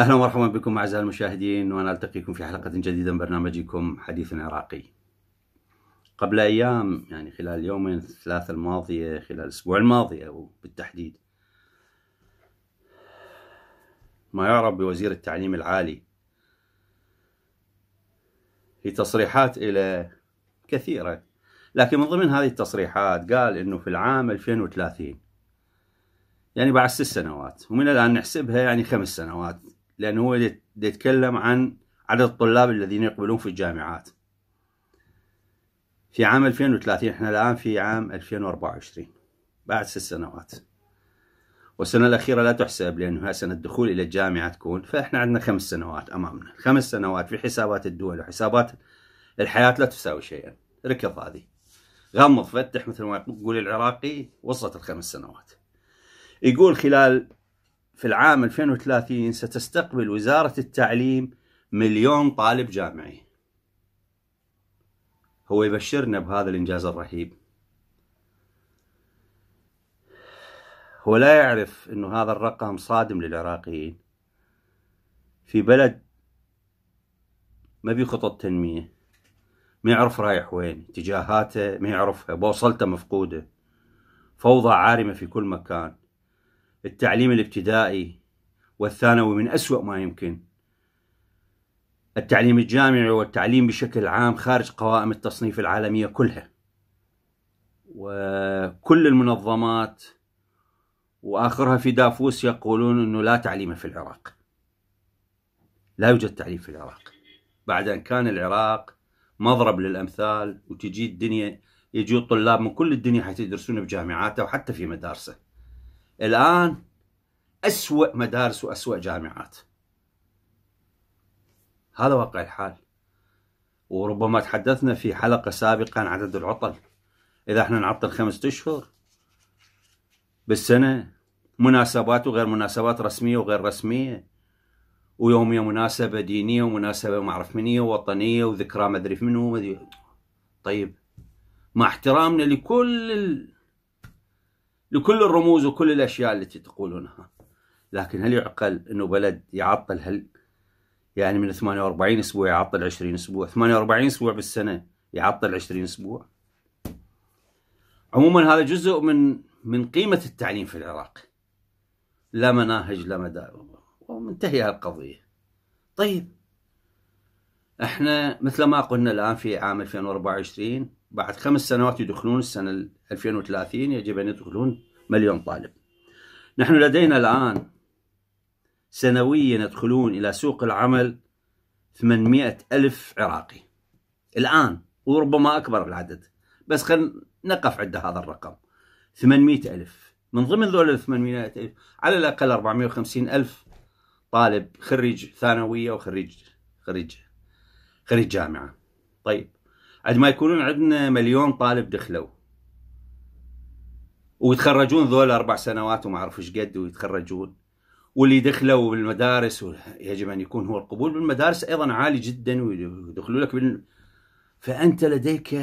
اهلا ومرحبا بكم اعزائي المشاهدين وانا التقيكم في حلقه جديده من برنامجكم حديث عراقي. قبل ايام يعني خلال اليومين الثلاثه الماضيه خلال الاسبوع الماضي بالتحديد ما يعرف بوزير التعليم العالي في تصريحات إلى كثيرة لكن من ضمن هذه التصريحات قال أنه في العام 2030 يعني بعد ست سنوات ومن الآن نحسبها يعني خمس سنوات لأن هو يتكلم عن عدد الطلاب الذين يقبلون في الجامعات في عام 2030 احنا الآن في عام 2024 بعد ست سنوات والسنة الأخيرة لا تحسب لأنها سنة الدخول إلى الجامعة تكون فإحنا عندنا خمس سنوات أمامنا خمس سنوات في حسابات الدول وحسابات الحياة لا تساوي شيئا ركض هذه غمض فتح مثل ما يقول العراقي وصلت الخمس سنوات يقول خلال في العام 2030 ستستقبل وزارة التعليم مليون طالب جامعي هو يبشرنا بهذا الإنجاز الرهيب هو لا يعرف أنه هذا الرقم صادم للعراقيين في بلد ما بي خطط تنمية ما يعرف رايح وين اتجاهاته ما يعرفها بوصلته مفقودة فوضى عارمة في كل مكان التعليم الابتدائي والثانوي من أسوأ ما يمكن التعليم الجامعي والتعليم بشكل عام خارج قوائم التصنيف العالمية كلها وكل المنظمات وآخرها في دافوس يقولون أنه لا تعليم في العراق لا يوجد تعليم في العراق بعد أن كان العراق مضرب للأمثال وتجي الدنيا يجي الطلاب من كل الدنيا حتى يدرسون بجامعاته وحتى في مدارسه الآن أسوأ مدارس وأسوأ جامعات هذا واقع الحال وربما تحدثنا في حلقة سابقة عن عدد العطل إذا احنا نعطل خمسة أشهر بالسنة مناسبات وغير مناسبات رسمية وغير رسمية ويومية مناسبة دينية ومناسبة معرف منية ووطنية وذكرى مدري منو طيب مع احترامنا لكل لكل الرموز وكل الأشياء التي تقولونها لكن هل يعقل أنه بلد يعطل هل يعني من 48 أسبوع يعطل 20 أسبوع 48 أسبوع بالسنة يعطل 20 أسبوع عموما هذا جزء من من قيمة التعليم في العراق لا مناهج لا مدارس ومنتهي هالقضية طيب احنا مثل ما قلنا الان في عام 2024 بعد خمس سنوات يدخلون السنه 2030 يجب ان يدخلون مليون طالب. نحن لدينا الان سنويا يدخلون الى سوق العمل 800 ألف عراقي الآن وربما أكبر العدد بس خلينا نقف عند هذا الرقم 800 ألف من ضمن ذول ال 800 ألف على الأقل 450 ألف طالب خريج ثانوية وخريج خريج خريج جامعه طيب عد ما يكونون عندنا مليون طالب دخلوا ويتخرجون ذول اربع سنوات وما اعرف ايش قد ويتخرجون واللي دخلوا بالمدارس يجب ان يكون هو القبول بالمدارس ايضا عالي جدا ويدخلوا لك بال... فانت لديك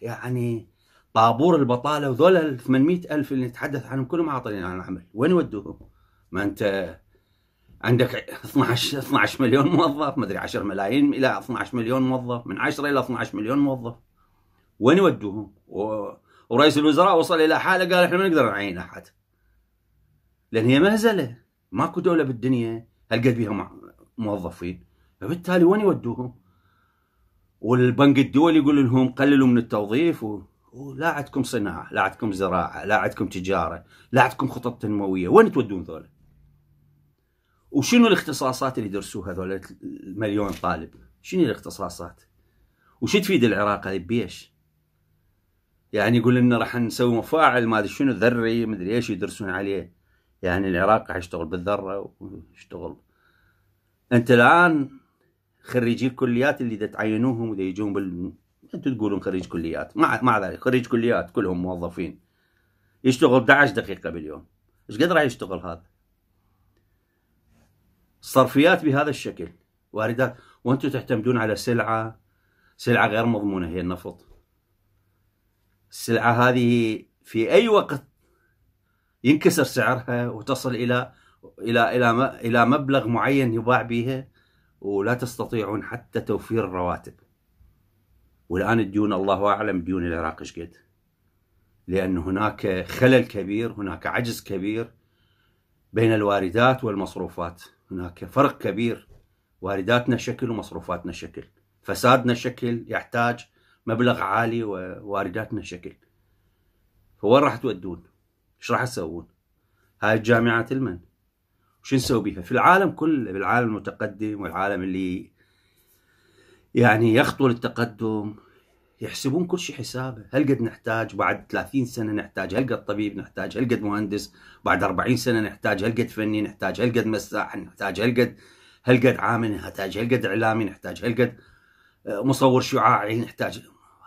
يعني طابور البطاله وذول ال الف اللي نتحدث عنهم كلهم عاطلين عن العمل وين ودوهم؟ ما انت عندك 12 12 مليون موظف مدري 10 ملايين الى 12 مليون موظف من 10 الى 12 مليون موظف وين يودوهم؟ و... ورئيس الوزراء وصل الى حاله قال احنا ما نقدر نعين احد لان هي مهزله ماكو دوله بالدنيا هالقد بيها موظفين فبالتالي وين يودوهم؟ والبنك الدولي يقول لهم قللوا من التوظيف و... ولا عندكم صناعه، لا عندكم زراعه، لا عندكم تجاره، لا عندكم خطط تنمويه، وين تودون ذولا؟ وشنو الاختصاصات اللي درسوها هذول المليون طالب شنو الاختصاصات وش تفيد العراق هذه بيش يعني يقول لنا راح نسوي مفاعل ما ادري شنو ذري ما ادري ايش يدرسون عليه يعني العراق راح يشتغل بالذره ويشتغل انت الان خريجي الكليات اللي دا تعينوهم ودا يجون بال انتم تقولون خريج كليات مع مع ذلك خريج كليات كلهم موظفين يشتغل 11 دقيقه باليوم ايش قد راح يشتغل هذا صرفيات بهذا الشكل واردات وانتم تعتمدون على سلعه سلعه غير مضمونه هي النفط السلعه هذه في اي وقت ينكسر سعرها وتصل الى الى الى الى مبلغ معين يباع بها ولا تستطيعون حتى توفير الرواتب والان الديون الله اعلم ديون العراق ايش قد لان هناك خلل كبير هناك عجز كبير بين الواردات والمصروفات هناك فرق كبير وارداتنا شكل ومصروفاتنا شكل فسادنا شكل يحتاج مبلغ عالي ووارداتنا شكل فوين راح تودون؟ ايش راح تسوون؟ هاي الجامعة المن شو نسوي بيها؟ في العالم كله بالعالم المتقدم والعالم اللي يعني يخطو للتقدم يحسبون كل شيء حسابه هل قد نحتاج بعد 30 سنة نحتاج هل قد طبيب نحتاج هل قد مهندس بعد 40 سنة نحتاج هل قد فني نحتاج هل قد مساح نحتاج هل قد هل قد عامل نحتاج هل قد إعلامي نحتاج هل قد آه، مصور شعاعي نحتاج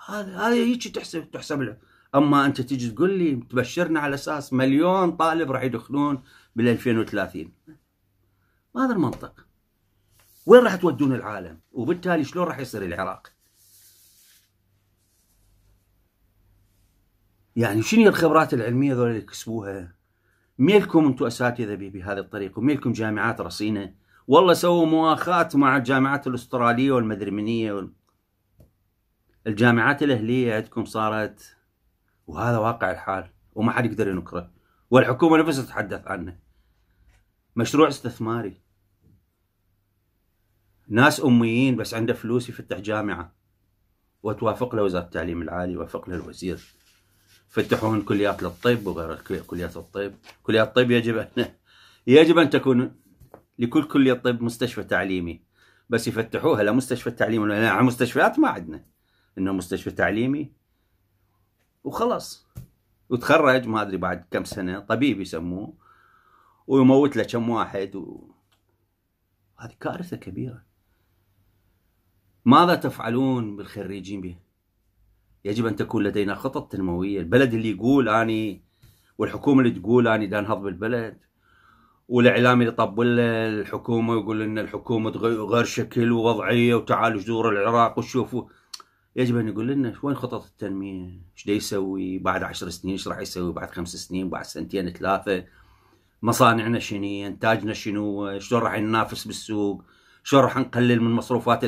هذا هذا هيك تحسب تحسب له اما انت تجي تقول لي تبشرنا على اساس مليون طالب راح يدخلون بال 2030 هذا المنطق وين راح تودون العالم وبالتالي شلون راح يصير العراق يعني شنو الخبرات العلميه ذول اللي كسبوها؟ ميلكم انتم اساتذه بهذه الطريقه وميلكم جامعات رصينه والله سووا مواخاه مع الجامعات الاستراليه والمدرمنيه وال... الجامعات الاهليه عندكم صارت وهذا واقع الحال وما حد يقدر ينكره والحكومه نفسها تتحدث عنه مشروع استثماري ناس اميين بس عنده فلوس يفتح جامعه وتوافق له وزاره التعليم العالي ووافق له الوزير فتحون كليات للطب وغير كليات الطب كليات الطب يجب أن يجب أن تكون لكل كلية طب مستشفى تعليمي بس يفتحوها لمستشفى التعليم تعليمي مستشفيات ما عندنا إنه مستشفى تعليمي وخلاص وتخرج ما أدري بعد كم سنة طبيب يسموه ويموت له كم واحد و... هذه كارثة كبيرة ماذا تفعلون بالخريجين به يجب ان تكون لدينا خطط تنمويه، البلد اللي يقول اني والحكومه اللي تقول اني دا بالبلد والاعلام اللي يطبل الحكومه ويقول ان الحكومه غير شكل ووضعيه وتعالوا زوروا العراق وشوفوا يجب ان يقول لنا وين خطط التنميه؟ ايش يسوي؟ بعد عشر سنين ايش راح يسوي؟ بعد خمس سنين، بعد سنتين ثلاثه مصانعنا شنو؟ انتاجنا شنو؟ شلون راح ننافس بالسوق؟ شلون راح نقلل من مصروفات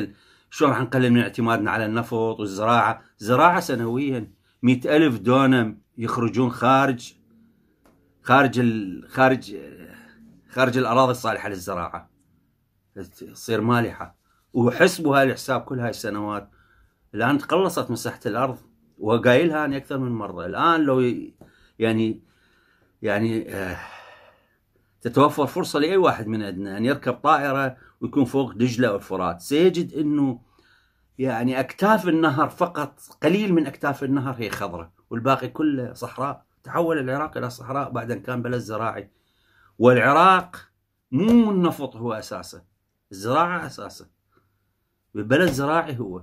شلون راح نقلل من اعتمادنا على النفط والزراعه زراعه سنويا مئة ألف دونم يخرجون خارج خارج ال... خارج خارج الأراضي الصالحة للزراعة تصير مالحة وحسبوا هاي الحساب كل هاي السنوات الآن تقلصت مساحة الأرض وقايلها أنا أكثر من مرة الآن لو يعني يعني آه تتوفر فرصة لأي واحد من أدنى أن يركب طائرة ويكون فوق دجلة والفرات سيجد أنه يعني أكتاف النهر فقط قليل من أكتاف النهر هي خضراء والباقي كله صحراء تحول العراق إلى صحراء بعد أن كان بلد زراعي والعراق مو النفط هو أساسه الزراعة أساسه بلد زراعي هو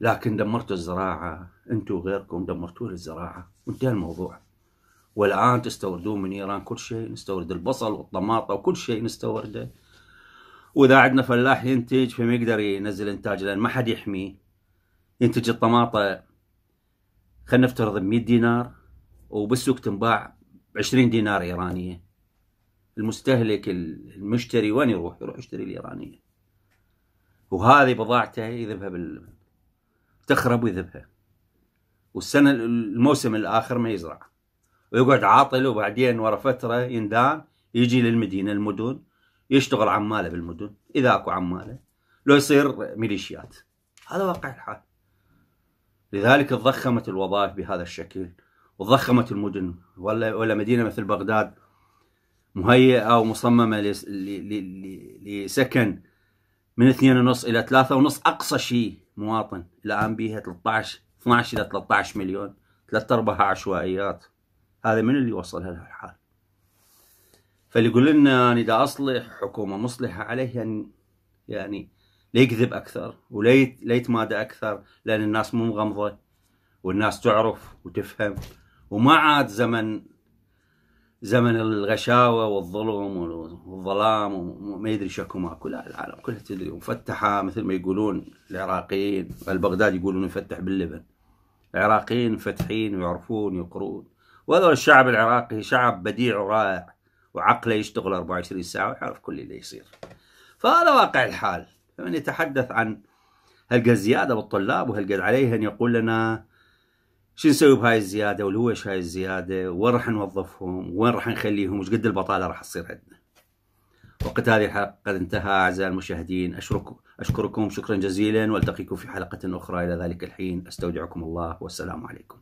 لكن دمرتوا الزراعة أنتوا وغيركم دمرتوا الزراعة وانتهى الموضوع والآن تستوردون من إيران كل شيء نستورد البصل والطماطة وكل شيء نستورده وإذا عندنا فلاح ينتج فما يقدر ينزل إنتاج لأن ما حد يحميه ينتج الطماطة خلينا نفترض ب 100 دينار وبالسوق تنباع ب 20 دينار إيرانية المستهلك المشتري وين يروح؟ يروح يشتري الإيرانية وهذه بضاعته يذبها بال تخرب ويذبها والسنة الموسم الآخر ما يزرع ويقعد عاطل وبعدين ورا فترة يندان يجي للمدينة المدن يشتغل عماله بالمدن إذا أكو عماله لو يصير ميليشيات هذا واقع الحال لذلك تضخمت الوظائف بهذا الشكل وضخمت المدن ولا ولا مدينه مثل بغداد مهيئه او مصممه لسكن من اثنين ونص الى ثلاثة ونص اقصى شيء مواطن الان بيها 13 12 الى 13 مليون ثلاث ارباعها عشوائيات هذا من اللي وصلها الحال فاللي يقول لنا انا دا اصلح حكومه مصلحه عليه يعني يعني لا يكذب اكثر ولا يتمادى اكثر لان الناس مو مغمضه والناس تعرف وتفهم وما عاد زمن زمن الغشاوه والظلم والظلام وما يدري شكو ماكو لا العالم كلها تدري مفتحه مثل ما يقولون العراقيين البغداد يقولون يفتح باللبن العراقيين فتحين ويعرفون ويقرؤون وهذول الشعب العراقي شعب بديع ورائع وعقله يشتغل 24 ساعة ويعرف كل اللي يصير فهذا واقع الحال فمن يتحدث عن هلقى الزيادة بالطلاب وهلقى عليه أن يقول لنا شو نسوي بهاي الزيادة واللي ايش هاي الزيادة وين راح نوظفهم وين راح نخليهم وش قد البطالة راح تصير عندنا وقت هذه الحلقة قد انتهى أعزائي المشاهدين أشكركم, أشكركم شكرا جزيلا والتقيكم في حلقة أخرى إلى ذلك الحين أستودعكم الله والسلام عليكم